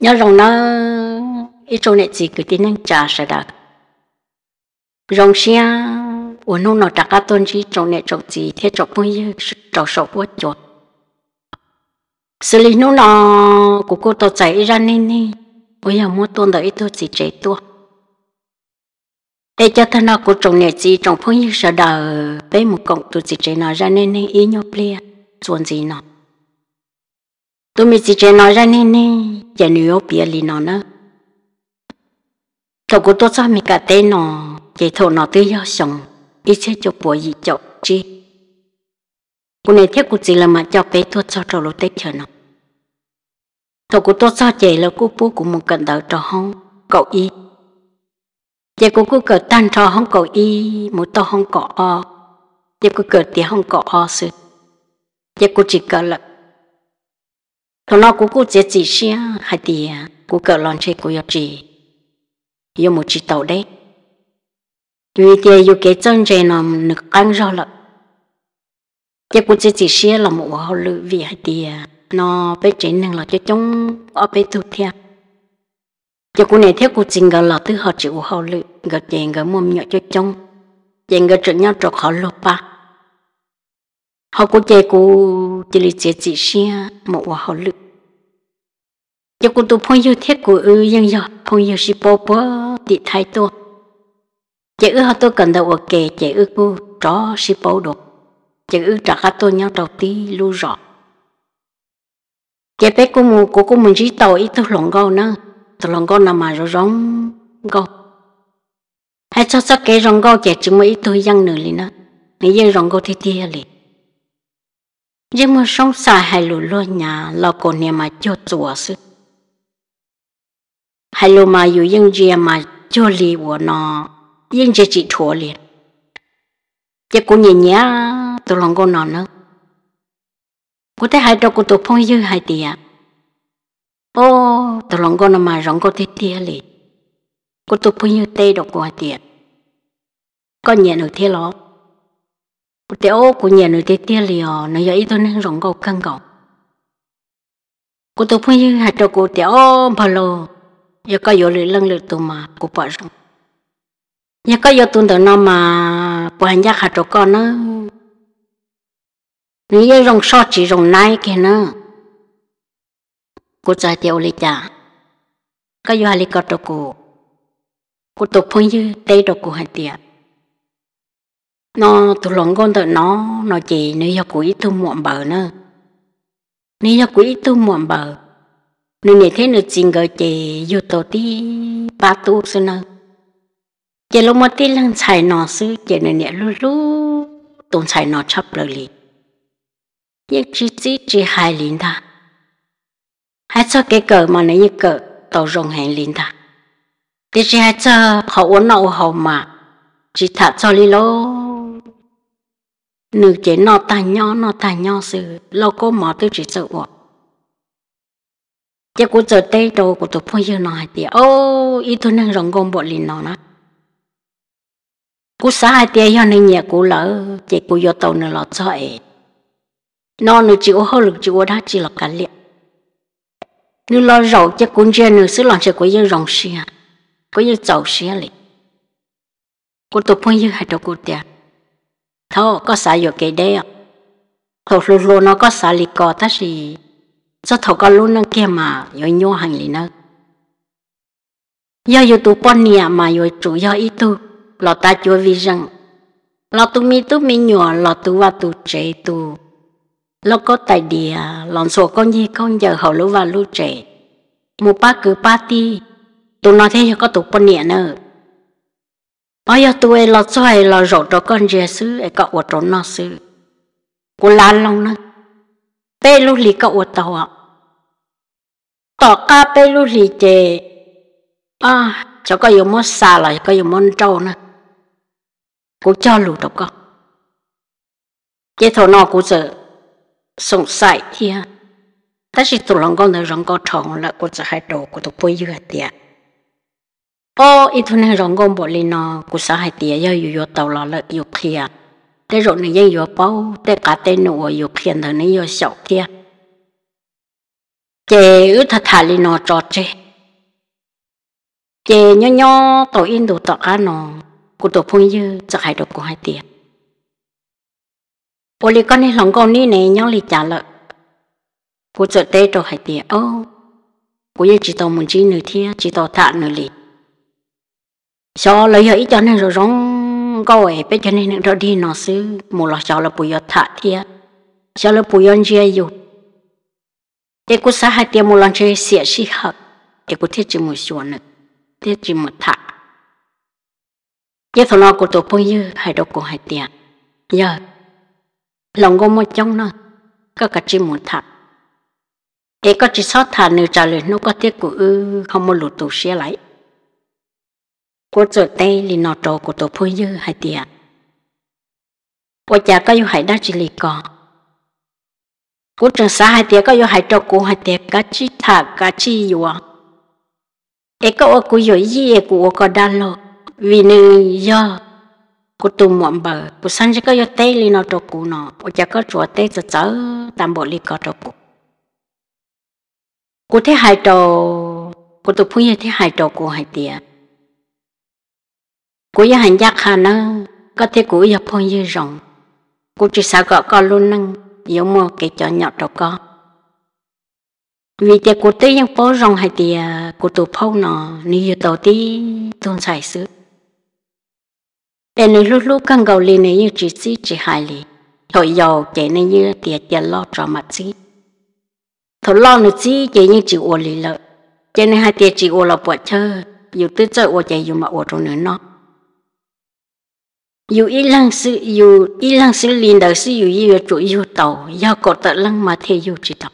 nhớ rồng nó ít chỗ này chỉ cứ tin năng trả sẽ đạt rồng xe uống nông nó trả cả tôn chỉ chỗ này chỗ gì thế chỗ bông như chỗ sổ bút chỗ xử lý nông nó của cô tôi chạy ra nên đi bây giờ mua tuần đợi tôi chỉ chạy tôi để cho thân nó của chồng này chỉ chồng phong như sẽ đạt, bấy một cộng tụ chỉ chạy nó ra nên nên ít nhiều plea chuẩn gì nó tôi mình chỉ chơi nói ra nè nè giờ nữ ô bia lì nó nữa tôi cũng tôi cho mình cả tên nó vậy thôi nó tới do sống ít chơi cho bùa gì cho chi cô này thiết cũng chỉ là mà cho bé tôi cho trò lô tết chờ nó tôi cũng tôi cho chạy là cô bố của một cần đầu cho hông cậu y giờ cô cứ cờ tan cho hông cậu y muốn to hông cọ o giờ cô cờ tía hông cọ o sự giờ cô chỉ cờ lợn thằng nó cũng cố chết chỉ xia hay thì cố cỡ lon chơi cố yêu chỉ yêu một chỉ tàu đấy vì thế yêu cái chân chơi nó nực ăn rồi lắm cái cố chết chỉ xia là một hậu lự vì hay thì nó bé chơi năng là cho chúng ở bé thu theo cho cố này theo cố trình gờ là thứ họ chịu hậu lự gọi chuyện gọi mồm nhỏ cho chúng chuyện gọi chuyện nhau trọc họ lộp ba họ cũng chơi cụ chỉ là chơi chỉ xia một quả họ lự cho cụ tụ phong yêu thiết của ư dân dọ phong yêu si bố bố đi thái tô chơi ư họ tôi cần đầu ok chơi ư cụ chó si bố đồ chơi ư trả cả tôi nhau đầu tí lu rõ chơi bé của mù của cô mình chỉ tàu ít tôi lòng gâu nữa tôi lòng gâu nằm mà rồi rong gâu hay cho sắc cái rong gâu chơi chỉ mới ít tôi dân nữa liền nữa nãy giờ rong gâu thế thế liền giờ mà sống xa hai lũ lo nhà lo cổ nhà mà cho chùa sư hai lũ mà dù yên gì mà cho lì của nó yên gì chỉ thua liền Chắc cũng nhìn nhá tôi lòng con nó nữa cô thấy hai đâu cô tôi phong dư hai tia ô tôi lòng con nó mà rong cô thấy tia liền cô tôi phong dư tê đâu của hai tia con nhẹ được thế lắm tế ô của nhà nội tế tia liò nội giờ ít tôi nên rộng cầu căng cầu cô tôi phun như hạt đầu cô tế ô bà lô giờ có yếu lười lăng lười tụi mà cô bỏ rộng giờ có giờ tụi nó mà bỏ hành giác hạt đầu con nó nếu giờ rộng so chỉ rộng nai kia nó cô trả tiêu lì trả có giờ lì có đầu cô cô tôi phun như đây đầu cô hạt tiền nó tụi luận con tờ nó nó chỉ nếu do quỷ tu muộn bờ nữa nếu do quỷ tu muộn bờ nếu này thế nữa chỉ gọi chỉ vô tổ tí ba tu xưa nữa chỉ lúc mà tí lăng chạy nó xứ chỉ nên nhẹ lú lú tụng chạy nó chấp lời lì nhưng chỉ chỉ chỉ hai lần ta hai cho cái cờ mà nãy như cờ tàu rồng hai lần ta thì chỉ hai cho họ uống nậu họ mà chỉ thả cho lì lô nữ chế nó tà nho nó tà nho sự lâu cô mỏ tôi chỉ sợ quá giờ cô giờ tây đồ của tôi phơi yêu nó thì ô ý tôi năng rộng gom bộ liền nó nó cô xã hai tia cho nên nhà cú lỡ chỉ cú vô tàu nữa lọt cho ấy nó nữ chịu hơn lực chịu đã chỉ là cả liệt nữ lo rầu chắc cũng chơi nữ xứ lòng chơi cô như rộng xia cô như giàu xia liền cô tôi phơi yêu hai đồ cô tiệt thâu có xài vô cái đấy thâu lù lù nó có xài lì cò ta gì cho thâu có lù nó kia mà vô nhô hàng lì nó do vô tu bọn nhà mà vô chủ do ý tu lọ ta chúa vì rằng lọ tu mi tu mi nhỏ lọ tu và tu trẻ tu lọ có tài địa lọn số con gì con giờ hậu lũ và lũ trẻ một ba cứ ba ti tu nó thế cho có tu bọn nia nữa ai ờ, giờ tôi là cho hay là rõ cho con Jesus ấy cậu ở chỗ nó sư cô lan long nó bé lu lì cậu ở tàu ạ tỏ ca bé lu lì chè à cho có dùng món xà lại có dùng món trâu nữa cô cho lù đọc con cái thổ nó cô sợ sống sài thì ta chỉ tụi lòng con nữa rong con tròn là cô sẽ hai đồ cô tụi bôi dưa tiệt ô ít thôi này rong gom bỏ lên nó cú sa hai tía yo yo tàu lò lợn yo kia để rồi này yo bao để cả tên nụ yo kia thằng này yo sọc kia chế ư thật thà lên nó trọt chế chế nhỏ nhỏ tổ in đồ tọt cá nó cú tổ phong như chắc hai đồ cú hai tía ô li con này rong con ní này nhỏ li trả lợn cú chợ tê đồ hai tía ô cú yên chỉ tàu muốn chi nửa thia chỉ tàu thà nửa li cho lấy ấy cho nên rồi rong có ấy bé cho nên nó đi nó xứ mù lo cho là bùi thả thia cho là bùi ăn chia dù để cô xã hai tiêm mù lo chơi xịa xị hợp để cô thiết chỉ một xuân nữa thiết chỉ một thả giờ thằng nào của tổ bông như hai đầu của hai tiệm giờ lòng gom một trong nó có cả chỉ một thả để có chỉ sót thả nửa trả lời nó có thiết của ư không một lụt tổ xe lại cô trở tay lì nọ trổ của tổ phu dư hai tiệt bộ cha có yêu hải đa chỉ lì cỏ cô trường xa hai tiệt có yêu hải trổ cô hai tiệt cá chi thả cá chi yêu e có ô cú giỏi gì e cú ô có đa lô vì nữ do cô tù muộn bờ cô sanh chỉ có yêu tay lì nọ trổ cú nọ bộ cha có trổ tay cho cháu tam bộ lì cỏ trổ cô, cô thấy hai trổ cô tổ phu như thấy hai trổ cô hai tiệt cú ya hành giác hà nó có thể cú ya phong như rồng cú chỉ sợ gọ con luôn năng yếu mò cái cho nhỏ đâu có vì thế cú tới những phố rồng hay thì à, cú tổ phâu nó như như đầu tí tôn xài xứ em lúc lúc căng gầu liền này như chỉ xí chỉ hài liền thôi giàu chạy này như tiệt tiệt lo cho mặt xí thổ lo nữa xí chạy như chỉ ua lì lợi chạy này hai tiệt chỉ ua là bọt chơi dù tư chơi ua chạy dù mà ua trong nữa nó 有一人是有一人是领导是有一个左右导，要搞得人嘛太有知道。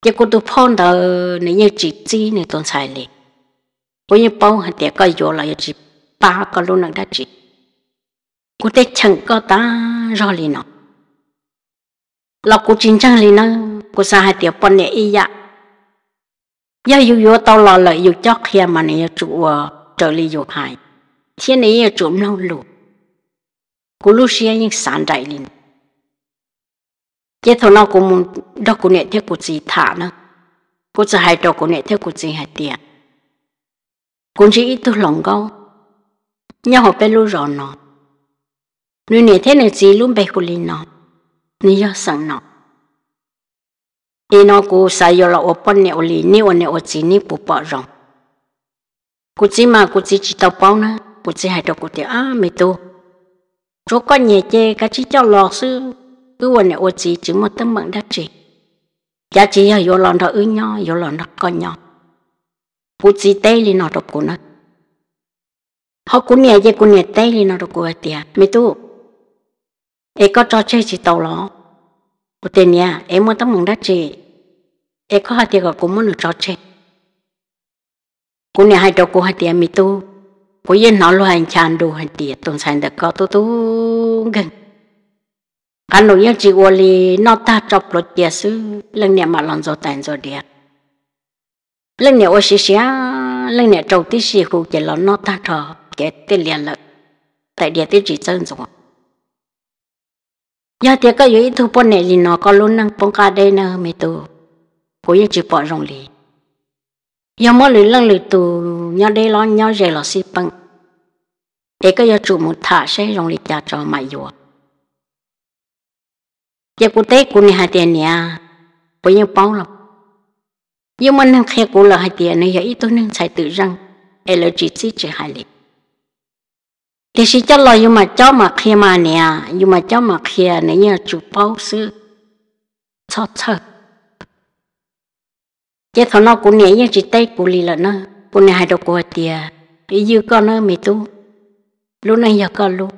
结果都碰到那些姐姐那种才嘞，我也包含点个药了，也只八个路那个姐，我得请个打绕里呢。老古紧张里呢，我上海点半年一呀，要有药到老了，有叫开嘛，那些主啊，这里有害。天里也走不路，古路是因山寨林，接头那古木那古年天古子塔呢，古子还到古年天古子还点，古子一头龙高，nhà họ bé lu rồi nó, nu này thế này gì luôn bé huli nó, ni yo sang nó, ino ku sai yo la opon ne oli ni one ochi ni pu pa rong, ku chi ma ku chi chi tao pao na bụt sĩ hai trọc của tiểu á mê tu con nhẹ chê cá chỉ cho lò sư cứ quần này ột chỉ chỉ một tấm bằng đá chỉ giá chỉ ở vô lòn đó ư nho vô lòn đó con nhỏ bụt sĩ tê li nó trọc của nó họ cũng nhẹ chê cũng nhẹ tê li nó trọc của tiểu mê tu có cho chơi chỉ tàu lò bụt tiền nhà em muốn tấm bằng đá chỉ ấy có hai tiền gọi cũng muốn được cho chơi cũng nhẹ hai trọc của hai tiền mê bố yên nó lo hành chan đồ hành tiệt tổng sản đã có tu tu gần anh nói những chỉ gọi là nó ta chọc lột địa sư lần này mà lòng do tàn do địa lần này ô xí xí lần này trâu tí xí khu chỉ là nó ta trò cái tên liền là tại địa tí chỉ chân rồi giờ thì có yếu thu bọn này thì nó có luôn năng bông cá đây nè mấy tu bố yên chỉ bỏ rong lì yo mo lử lần lử tù nhau đây lo nhau rẻ lo xí bằng để cái yo chủ một thả sẽ rong lì trả cho mày yo giờ cô tế cô này hai tiền nhà cô nhau bao lắm yo mình năng khe cô là hai tiền này vậy tôi năng xài tự răng em lo chi chi chỉ hai lì thì xí cho lo yo mà cho mà khe mà nè yo mà cho mà khe này nhà chủ bao xứ cho thật chết thọ nó cũng nhảy như chỉ tay cũng lì lợn nó cũng hai đầu có tiền ý dư con nó mì tu lúc này giờ con luôn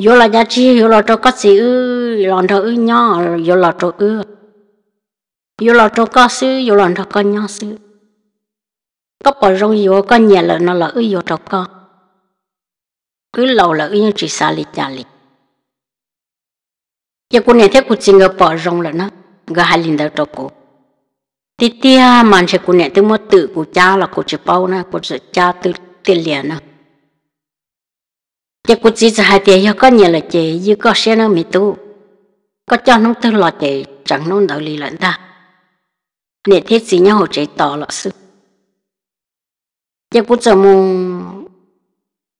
vô là giá chi vô là cho có gì ư lòn thọ ư nhỏ vô là cho ư vô là cho có sư vô lòn thọ con nhỏ sư có bỏ rong vô con nhẹ lợn nó là ư vô cho con cứ lâu là ư như chỉ xa lì chả lì giờ cô này thấy cô chỉ ngờ bỏ rong là nó gà hai lần đầu cho cô tí tia mà sẽ cố nè tôi mua tự của cha là cô chỉ bao na cô chỉ cha tự tiền liền na chỉ cô chỉ sẽ hai tiền yêu có nhiều là chị yêu có xe nó mi tu có cho nó tôi là chị chẳng nó đợi lì lãnh ta nè thiết gì nhau hồ chị tỏ là sự chỉ cô chỉ muốn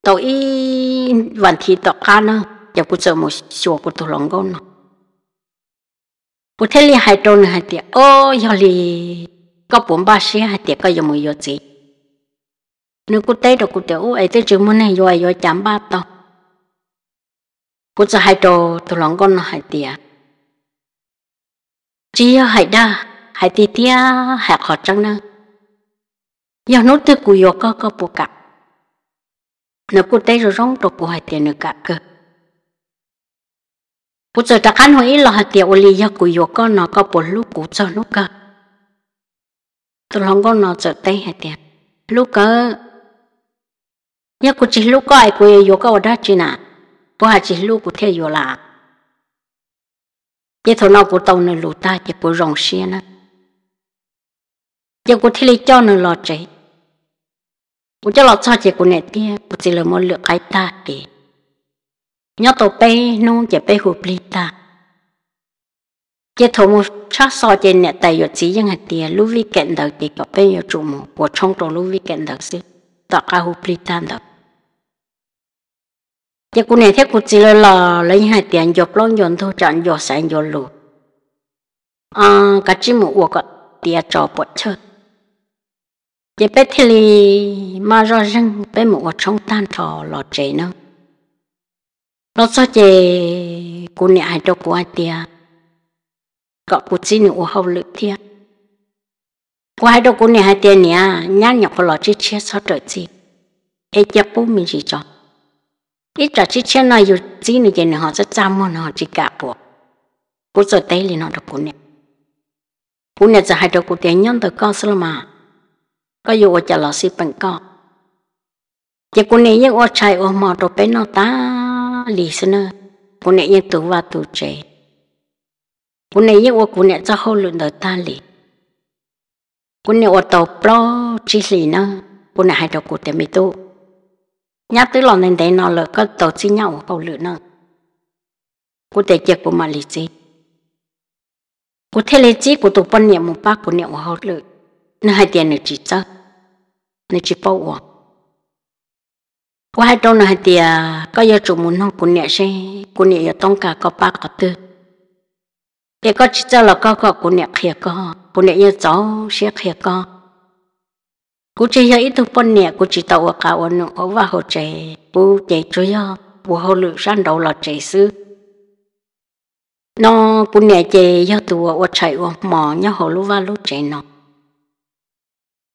tôi vẫn thì tỏ cá nó chỉ cô chỉ muốn xua cô tôi lòng con nó bố thế li hai trâu nữa tiệt ô giờ li có bốn ba sĩ hai tiệt có giờ mới giờ nếu cô tới được cô tiểu ô ấy tới chữ muốn này rồi rồi chạm ba tao cô cho hai trâu tôi con hai tiệt chỉ hai đa hai tiệt tiệt hai khó trăng nữa giờ nốt tới cùi yo có có bố cặp nếu cô tới rồi rong trâu cô hai tiệt nữa cặp cơ bố giờ đã khăn hồi là tiệu lì ya của yo nó có bốn lúc của cho lúc tôi lòng nó giờ tay hạt tiệt lúc cơ ya của chỉ ai của yo có đã chỉ nà bố hạt chỉ lúc của thế yo thằng nó của tàu nó lụt ta chỉ của rồng xe nè ya của thế lý cho nó lo chạy của cho lo chỉ của nè tia của chỉ là một lượng ai ta kì nhớ tổ bé nung chế bé hụp lì ta chế thổ mù chắc so chế nè tài yếu chỉ những hạt tiền lưu vi kẹn đầu chế có bé yếu chủ mù của trong tổ lúc vi kẹn đầu sư tọa ca hụp lì ta đầu chế cụ này thế cụ chỉ là lò lấy hạt tiền dọc lông dọn thu trận dọ sản dọ lù à cái chỉ mù uo cọ tìa trò bọt chơi chế bê thì mà rõ ràng bé mù ở trong tan trò lò chế nữa nó sao chè cô nè ai đâu qua tia cọ cô chỉ nụ hậu lực tia qua đâu cô nè ai tia nè nhá nhọc lọ chỉ chia sao trở chi ai chả bố mình chỉ cho ít trả chỉ chia nói yêu chỉ nè chè nè họ sẽ chăm mà họ chỉ cả bộ cô giờ đây liền nó đâu cô nè cô nè giờ hai đâu cô tia nhân được con sao mà có yêu ở chả lọ xí bằng con chỉ cô nè yêu ô trai ô mò đồ bên nó ta lì sơn cô nè nhận tủ và tủ trẻ cô nè nhận ô cô nè cho hô lượn đời ta lì cô nè ô tàu pro chi lì nè cô nè hai đầu cụ tèm mì tu nhát tới lòng nên đấy nó lỡ có tàu chi nhau hô lượn nè cô tè chè cô mà lì chi cô thế lì chi cô tụ bận niệm một bác cô nè ô hô lượn nè hai tiền nè chỉ cho nè chỉ bao qua hai trong này thì à, có giờ chủ muốn không cũng nhẹ xe cũng nhẹ tông cả có ba có tư thì có chỉ cho là có có cũng nhẹ khía có cũng nhẹ như cháu xe khía có cũng chỉ giờ ít thôi phân nhẹ cũng chỉ tàu cả ổn ở và hỗ trợ, cũng chỉ cho giờ bù hồ lự sẵn đầu là chạy sư nó cũng nhẹ chạy giờ tụ ở chạy ở mỏ nhớ hồ lú và lú chạy nó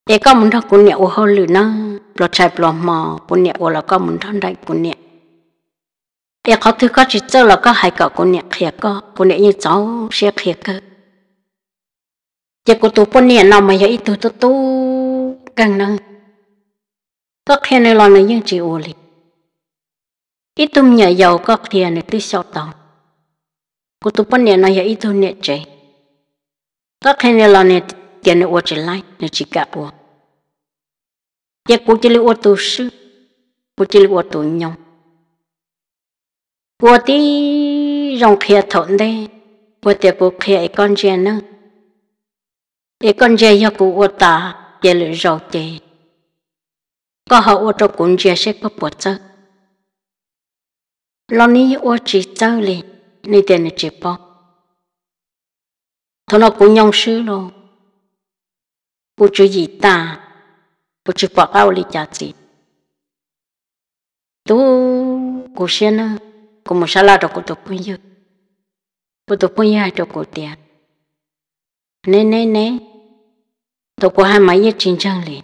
để có muốn thọ cũng nhẹ ô hơn chạy lo mò cũng nhẹ ô là có muốn thọ đại cũng nhẹ để thứ có chỉ cho là có hai cậu cũng nhẹ khía có cũng nhẹ như cháu sẽ khía cơ giờ cô tu cũng nhẹ nào mà tu tu càng năng có khi này lo này nhưng chỉ ô lì ít tu nhẹ giàu có khi này tu sao tòng cô tu cũng nhẹ nào giờ tu nhẹ chạy có khi này lo này cho nên ô trở lại nó chỉ cả bộ và cô chỉ là ô tô sư cô chỉ là ô tô nhông cô tí rong khía thổn đây cô tiệt cô khía con dê nữa để con dê cho cô ô tà dê lửa rau chê có họ ô tô cũng dê sẽ có bộ chơ lần này ô chỉ chơ lên nên tiền là chỉ bỏ thôi nó cũng nhông sư luôn 不知以大，不知广告里价值。都古些呢，古木沙拉着古多朋友，古多朋友还着古点。呢呢呢，都古还买一真正哩，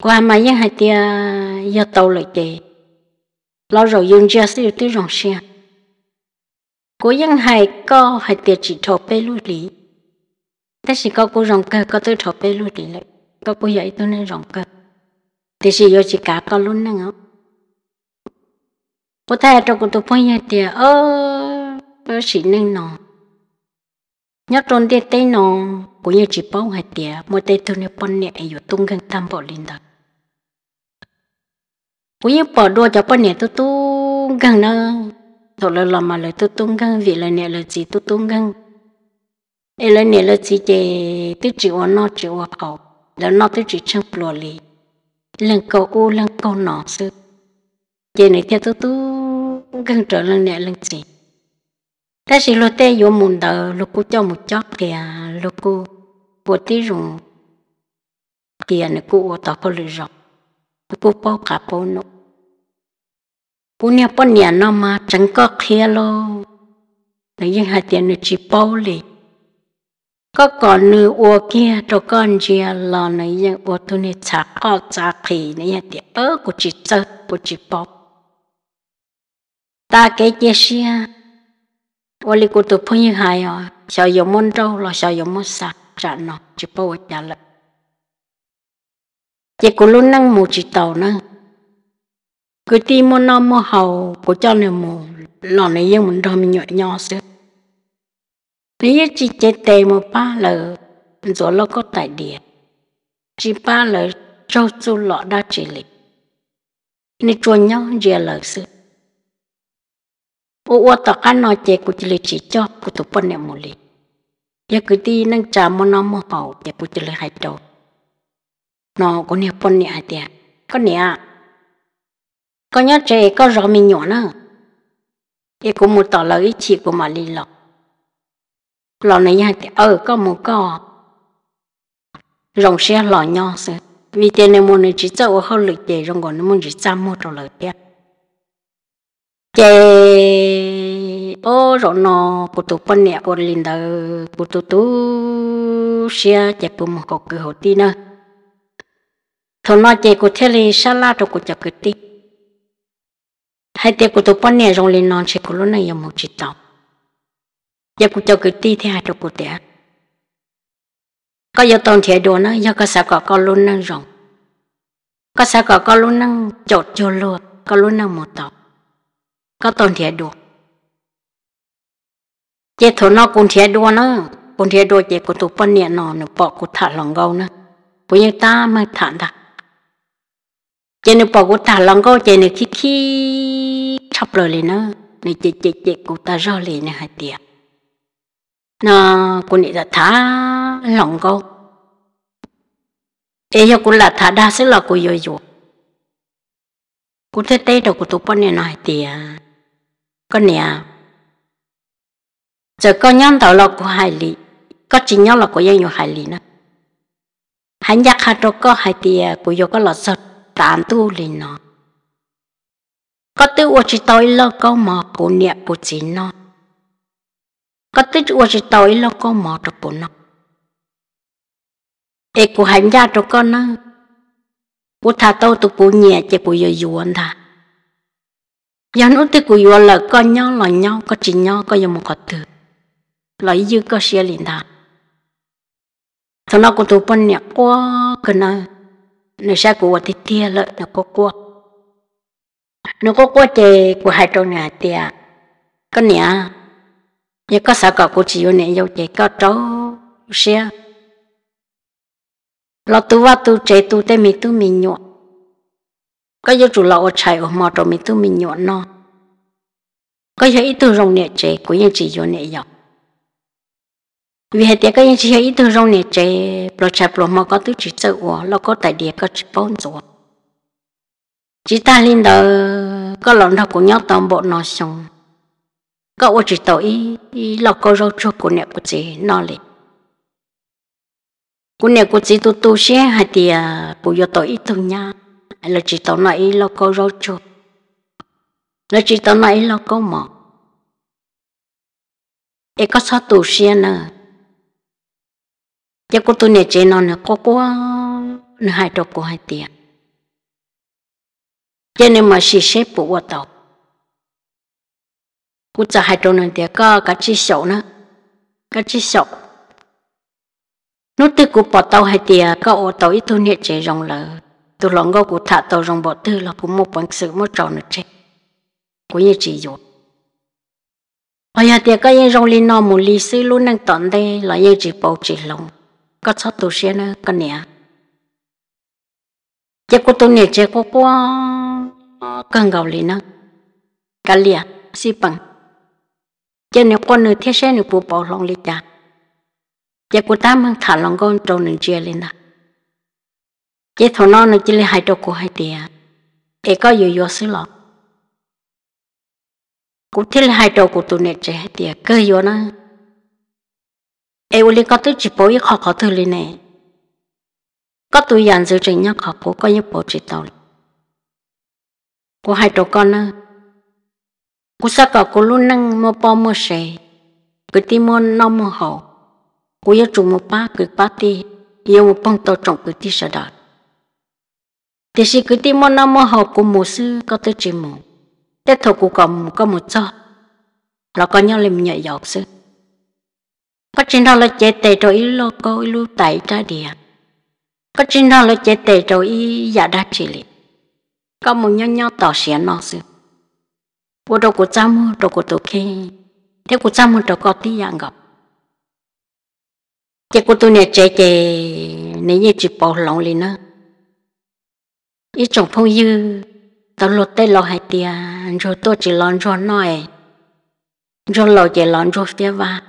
古还买一还点要到了的，老肉用家是有点容些。古应还高还点几头白露里。thế chỉ có cô rồng cơ có tôi luôn đi lại có cô dạy tôi nên rồng cơ thì chỉ chỉ cả có luôn năng không cô thay cho cô tôi phong nhà tiền ơ chỉ nên nọ nhớ tròn tiền tây nọ như chỉ bao hạt tiền một tây tôi nên bận nhẹ rồi tung gần tam bộ lên đó cũng như bỏ đua cho bận nhẹ tôi tung gần nữa rồi là mà lại tôi tung gần vì là nhẹ là gì tôi tung gần ai lên nè là chỉ để tự chịu ăn nó chịu ăn hậu là nó tự chịu trong lò lì lần cầu u lần cầu nọ sư giờ này theo tôi tu gần trở lần nè lần chỉ ta chỉ lo tê vô mùng đờ lo cô cho một chót kìa lo cô của tí rùng kìa nè cô ở tao có lì rọc cô bao cả bao nụ cô nè bao nè nó mà chẳng có kia lo tự nhiên hai tiền nó chỉ bao lì. ก็ก่อนนืออัวเกียตัวก้อนเจียลอในยังอัวตัวนี้ฉักก็จะผีในยังเดี๋ยวเออกูจิตเจอกูจิตปอบตาเกเจเชียวันนี้กูตัวพูดยังไงอ่ะชาวยมมันเจ้าเราชาวยมมันสักจะนอจิปวดยาละเจกูลุ้นนั่งมูจิตเต่านั่งกูตีมันนอมมันเห่ากูเจ้าเนี่ยมูหล่อในยังมันทำหน่วยย่อเสือ lý chỉ chạy tề một ba lờ rồi lo có tại địa chỉ ba lờ râu su lọ đa chỉ lì nên chuồn nhau dè lờ sư, ô ô tao ăn nói chế của chỉ lì chỉ cho của tụi bọn em một lì giờ cứ đi nâng trà món nó mò hậu chế của chỉ lì hai đầu nó có nhiều bọn nè tiệt có nè có nhớ chế có rõ mình nhỏ nữa Ý cũng một tỏ lời ý chỉ của mà lì lọc lò này thì ở ờ, có một cò rồng xe lò nho sẽ vì thế nên muốn chỉ cho họ lực để rồng còn muốn chỉ chăm một rồi đấy chế ô rồng nó cụ tụ phân nè cụ linh đầu cụ tụ tụ xe chế bùm học cứ hộ tí nữa thôn nó chế cụ thế xa la rồi cụ chặt cứ tí hay tiệc cụ tụ phân nè rồng linh non chế cụ lúc này yếm một chỉ tao yaku cho cứ ti thế cụ tẻ có giờ tôn thiệt đồ nó do có sao có luôn năng rộng có sao có luôn năng chột vô lùa có luôn năng một tộc có tôn thiệt đồ chế thổ nó cũng thiệt đồ nó cũng thiệt đồ chế của tụ phân nhẹ bỏ cụ thả lòng gâu nó của như ta mà thả đặt chế nó bỏ cụ thả lòng gâu chế nó khi khi chọc lời lên nó nó chế chế chế cụ ta rơ lên hai tiệt na kuni ta tha lòng câu e yo cũng là tha đa số là cô yo yo cũng thế tây đâu cũng tụ bọn này nói tiền con nè giờ con nhân tạo là của hải lý có chỉ nhau là của dân yo hải lý nè hắn nhắc hạt rồi có hải tiền của yo có là sợ tàn tu liền nó có tiêu ở chỉ tối lâu câu mà của niệm của chính nó có tích ua chỉ tối lo có mò trọc bộ nó ê của hành gia trọc con nó bố thà tao tụ bố nhẹ chè bố dừa dùa anh thà giờ nó tới của dùa là con nhau là nhau có chỉ nhau có dùng một cọt từ lấy dư có xe liền thà thằng nó cũng tụ bún nhẹ quá cái nó nó sẽ của thì tia lợi nó có quá nó có quá chè của hai trâu nhà tia cái nhà giờ có sợ cọ của chị này dâu chị có cháu xe lo tu va tu chế tu tê mi tu mi nhuộn có giờ chủ lậu chạy ở mò trâu mi tu mi nhuộn nó có giờ ít tu rong nè chế của những chị dâu này dâu vì hệ tiệc cái những chị ít tu rong nè chế lo chạy lo mò có tu chỉ sợ ủa lo có tại địa có chỉ bốn rồi chỉ ta linh đó có lòng đau của nhau toàn bộ nó xong cậu chỉ tội lọc cô râu cho cô nè của chị nó lì cô nè của chị tu tu xe hay thì cô à, vô tội ít thôi nha là chỉ tội nói lọc cô râu cho là chỉ tội nói lọc cô mỏ e có sao tu xe nè chắc cô tu nè chị nó à, nè cô cô hai đầu cô hai tiền cho nên mà xì xếp bộ tàu cú chả hai trâu này thì có cá chi sầu nữa cá chi sầu nút tư của bỏ tàu hai tia có ô tàu ít thôi nhiệt chế rong lờ tu lòng gấu cú thả tàu rong bỏ tư là cú một bằng sự một tròn nữa chế cú như chỉ dụ ở nhà tia có yên rong li no mù li sư luôn đang tận đây là yên chỉ bầu chỉ lòng có sót tu xe nữa có nè chế cú tu nhiệt chế cú cú cần gạo li nữa cá liệt si bằng cho nên con nữ thiết sẽ nữ bố bảo lòng lý cha giờ cô ta mang thả lòng con trong nữ chia lên đó giờ thầu nó nữ chỉ là hai đầu cô hai tia, ấy có nhiều nhiều sự lắm cô thiết là hai đầu cô tụi nữ trẻ hai tiền cơ nhiều nó ấy uli có tới chỉ bố yêu khó khó thử lên này có tụi dàn dự trình nhau khó bố có những bố chỉ tàu cô hai đầu con nữa cú sa cả cú lu năng mò bò mò sè cứ ti mò nó mò hậu cú yêu chủ mò ba cái ba ti yêu mò bông tàu trọng cái ti sa đạt thì sĩ cứ ti mò nó mò hậu cú mò sư có tới chỉ mò tết thầu cú cầm có một cho là có nhau làm nhẹ dọc sư có trên đó là chế tệ rồi ý lô cô ý lưu tẩy ra địa có trên đó là chế tệ rồi ý giả đa chỉ liền có một nhau nhau tỏ xẻ nó sư vô đầu của cha mua đầu của tổ khi thế của cha mu, đầu có tí dạng gặp chỉ của tôi này chơi chơi nếu như chỉ bỏ lòng lên nữa ít trồng phong dư tao lột tay lò hai tia rồi tôi chỉ lon cho nói cho lò chỉ lon cho phía và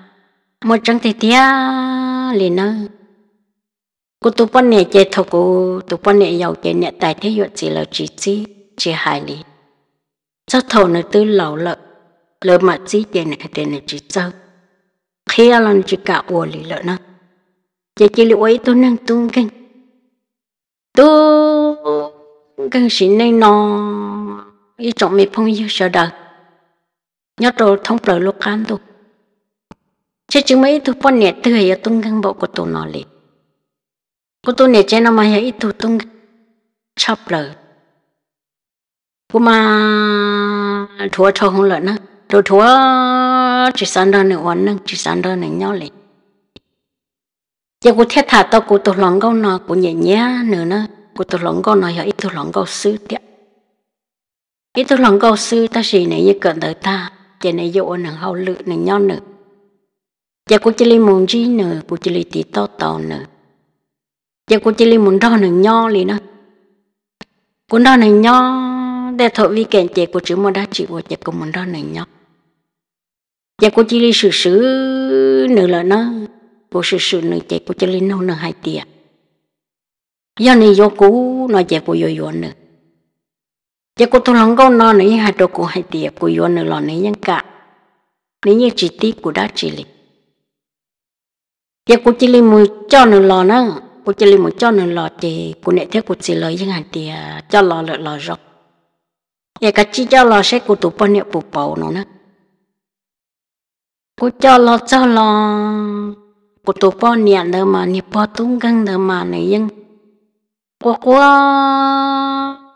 một trắng thì tia liền nữa cô tôi bón nè chơi thầu cô tôi bón nè giàu chơi nè tại thế dụ chỉ là chỉ chỉ chỉ hài liền sa thầu nó tư lẩu lợ lỡ mà chỉ tiền này tiền này chỉ sao khi ăn chỉ cả uổng lì lợ nó chỉ chỉ lì ấy tôi nâng tung canh tu canh xin này nó ý trọng mi phong yêu sợ đời nhớ đồ thông bờ lúc can tôi, chứ chứ mấy tu phong nhẹ tư hay tung canh bộ của tôi nó lì của tôi nhẹ chơi nó mà hay ít thu tung chấp lời cô mà thua cho không lợn nữa đồ thua chỉ sản đơn này ổn nữa chỉ sản đơn này nhau lệ giờ cô thiết thả tao cô tôi lòng câu nó cô nhẹ nhẹ nữa nữa cô tôi lòng câu nó giờ ít tổ lòng câu sư tiệt ít tổ lòng câu sư ta gì này như cận tới ta giờ này dỗ nằng hậu lự nằng nhau nữa giờ cô chỉ lấy mồm gì nữa cô chỉ lấy tí to to nữa giờ cô chỉ lấy mồm đo nằng nhau lì nữa cô đo nằng nhau để thọ vi kèn chế của chữ môn đa chỉ của chế của môn đa này nhóc, chế của chỉ lý sự sự nữ là nó của sự sự nữ chế của chỉ lý nâu nữ hai tiệt do này do cũ nó chế của yo yo nữ chế của tôi lòng câu nó này hai đồ của hai tiệt của yo nữ là này nhân cả nếu như chỉ tí của đa chỉ lý chế của chỉ lý mùi cho nữ là nó của chỉ lý mùi cho nữ là chế của nệ thế của chỉ lời những hai tiệt cho lò lợi lò rộng e chi cho lo sẽ cụ tụ bao nhiêu bù bầu nó nữa cụ cho lo cho lo cụ tụ bao nhiêu nữa mà nhiêu bao tung găng mà này quá quá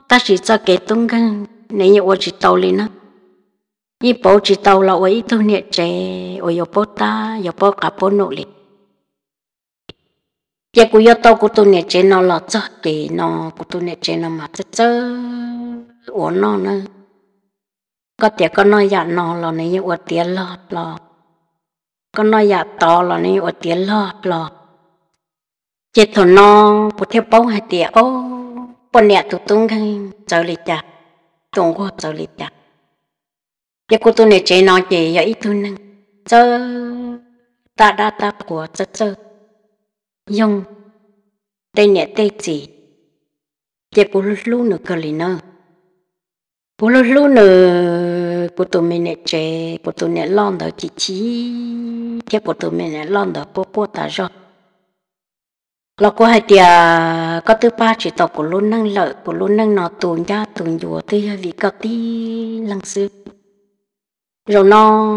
ta chỉ cho cái tung găng này nhiều chỉ tàu lên nó y bố chỉ tàu là ấy tu nhiệt trẻ ở yếu bố ta cả bố nỗ lực giờ cụ yếu tàu cụ tu nhiệt trẻ nó là cho để nó cụ tu nhiệt trẻ nó mà chơi chơi uo nó nữa có thể có nói dạ nó là này ở tiền lo lo có nói dạ to là này ở tiền lo lo chết thằng nó có thể bao hai tiền ô bọn nè tụt tung cái trở lại chả tung qua trở lại chả giờ cô tôi này chế nó chế giờ ít thôi nâng chớ ta đa ta của chớ chớ dùng đây nè tê chỉ giờ cô lúc nữa cơ lì nơ bố lô lô nè bố tụi mình nè trẻ bố tụi nè lon đó chỉ chỉ thế bố tụi mình nè lon đó bố bố ta rồi lo cô hai tia có thứ ba chỉ tộc của lô năng lợi của lô năng nó tồn gia tồn dùa tư vì có tí lăng sư rồi nó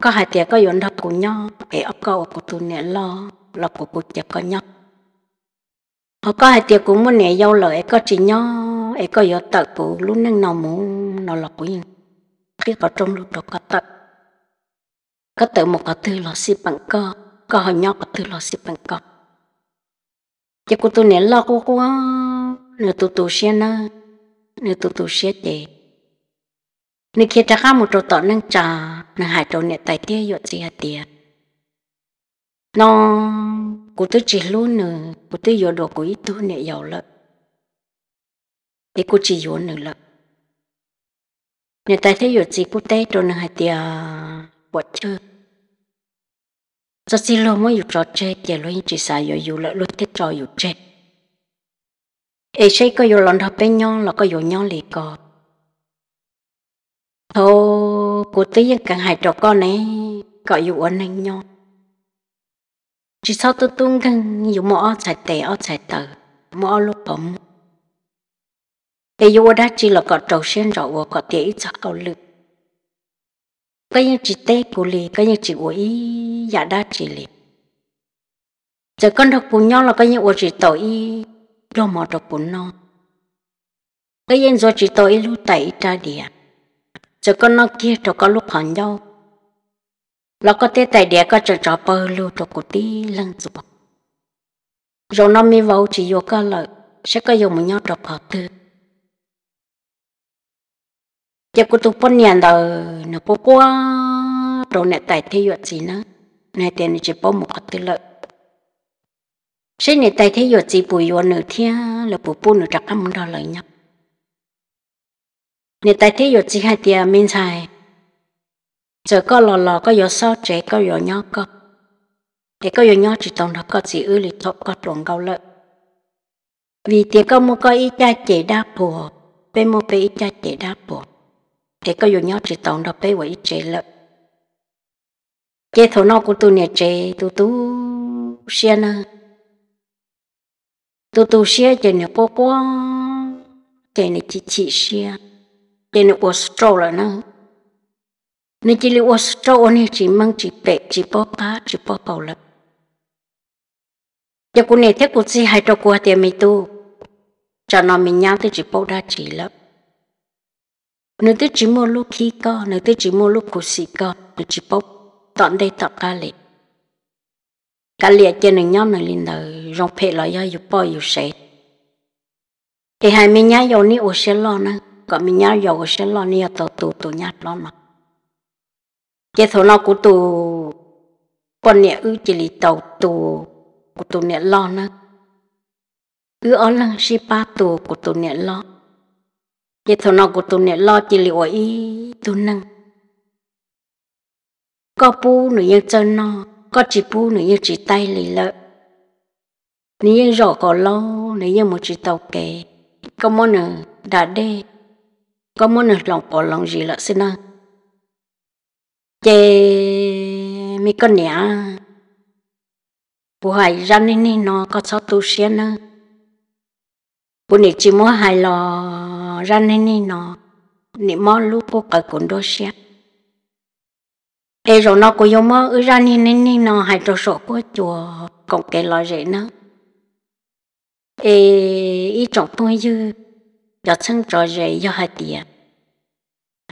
có hai tia có yến thật của nhau để ấp câu của tôi nè lo lo của cuộc chập có nhau họ có hai tia cũng muốn nè dâu lợi có chỉ nhau ai có giờ tập bộ lúc nâng nào muốn nào lọc yên khi có trong lúc đó có tập có tự một có thứ là xí bằng cơ có hồi nhỏ có thứ là xí bằng cơ chỉ có tôi nén lo của cô nửa tụ tụ xe nơ nửa tụ tụ xe chị nửa ta khám một chỗ tọt nâng trà nửa hai chỗ nè tài tia dọt gì hạt tia nó cô tôi chỉ luôn nửa cô tôi dọt đồ của ít tôi nè giàu lợi thì cô chỉ yếu nữa là nhà tài thế yếu chỉ cô tay cho nàng hạt bỏ chơi giờ chỉ lo mới yếu trò chơi giờ lo chỉ xài yếu yếu lại lo tết trò yếu chơi ai chơi có yếu lần đầu bên nhau là có yếu nhau liền có thôi cô tới những càng hại trò con này có yếu anh anh nhau chỉ sau tôi tung gần yếu mỏ chạy tè ở chạy tờ mỏ lúc bấm để yêu đã chỉ là có trầu sen rồi của có thể cho cầu lực cái nhân chỉ tê của lì cái nhân chỉ của ý giả đã chỉ lì giờ con đọc của nhau là cái nhân của chỉ tội ý lo mò đọc của nó cái nhân do chỉ tội ý lưu tẩy ra địa giờ con nó kia cho có lúc hẳn nhau là có tê tẩy địa có cho cho bờ lưu cho của tí lăng dụng rồi nó mi vào chỉ vô cơ lợi sẽ có dùng một nhau đọc họ tư giờ cô tụp bốn nhà đó nó bố bố rồi nè tại thế duyệt gì nữa nè tiền chỉ bố một cái tư lợi xin nè tại thế duyệt gì bùi duyệt nửa thiên là bố bố nửa chắc ăn đó lời nhau nè tại thế duyệt gì hai tiền mình xài giờ có lò lò có dọ sao chế có dọ nhau có để có dọ nhau chỉ tổng đó có gì ư lì thọ có trộn gạo lợi vì tiền có một cái ý cha chế đáp phù bên một cái ý cha chế đáp phù trẻ có dùng nhau trẻ tổng đọc bê quỷ chế lợi chế thổ nó của tôi nè chế tu tu xe nè tu tu xe trẻ nè bố bố trẻ nè chị chị xe trẻ nè bố stroll là nè nè chị li bố ô nè chị mang chị bẹ chị bố bá chị bố bầu lợi cho cô nè thế cô chỉ hai trò của tiền mi tu cho nó mình nhau thì chị bố đa chị lắm nếu tôi chỉ mua lúc khi co nếu tôi chỉ mua lúc của sĩ co nếu chỉ bốc tọn đây tọt ca lệ ca lệ cho nên nhóm này lên đời rong phê lại do dục bò dục sệ thì hai mình nhá dầu ní ô xe lo nè còn mình nhá dầu ô xe lo ní ở tàu tù tù nhát lo nè chế thổ lo của tù con nè ư chỉ lì tàu tù của tù nè lo nè ư ở lăng si ba tù của tù nè lo giờ thằng nó của tụi nè lo chỉ liệu ý tôi nâng có bu nữ như chân nọ có chỉ bu nữ như chỉ tay lì lợ nếu như rõ có lo nếu như một chỉ tàu kề có món nữa đã đê có món nữa lòng có lòng gì lợ xin à chê mi con nè bố hải ra nên nó có sao tu sĩ nữa bố nè chỉ mua hài lò ra nên nên nó nị mò lu cô cởi cuốn đôi xe ê rồi nó cô yêu mơ ư ra nên nên nên nó hay trò sổ của chùa cộng cái loại rễ nữa ê ý trọng tôi dư giờ chân trò rễ do hai tiền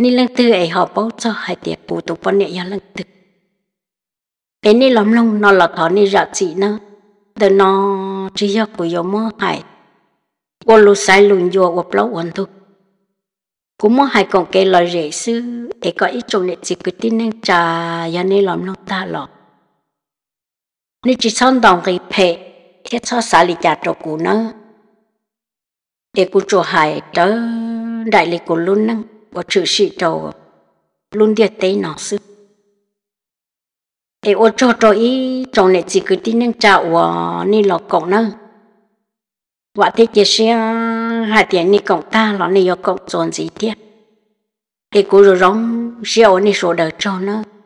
nên lần thứ ấy họ báo cho hai tiền phụ tụ bọn nị do lần thứ ê nên lắm lông nó là thọ nên dạ chị nữa từ nó chỉ do cô yêu mơ hay 我路塞轮药，我不老稳妥。cũng muốn hai con cái lo rể sư để có ít trong lịch sử cái tin nên trà nhà này làm lòng ta lọ nên chỉ xong đồng cái phe hết cho xả lý trả cho cụ nó để cụ cho hai đó đại lý của luôn năng và chữ sĩ cho luôn địa tế nó sư để ô cho cho ý trong lịch sử cái tin nên trà của nên lọ cổ năng và thế chỉ xem hai tiền ni cộng ta lọ này yo cộng dồn gì tiếp? Thì cú rồi rong rượu này số đời cho nó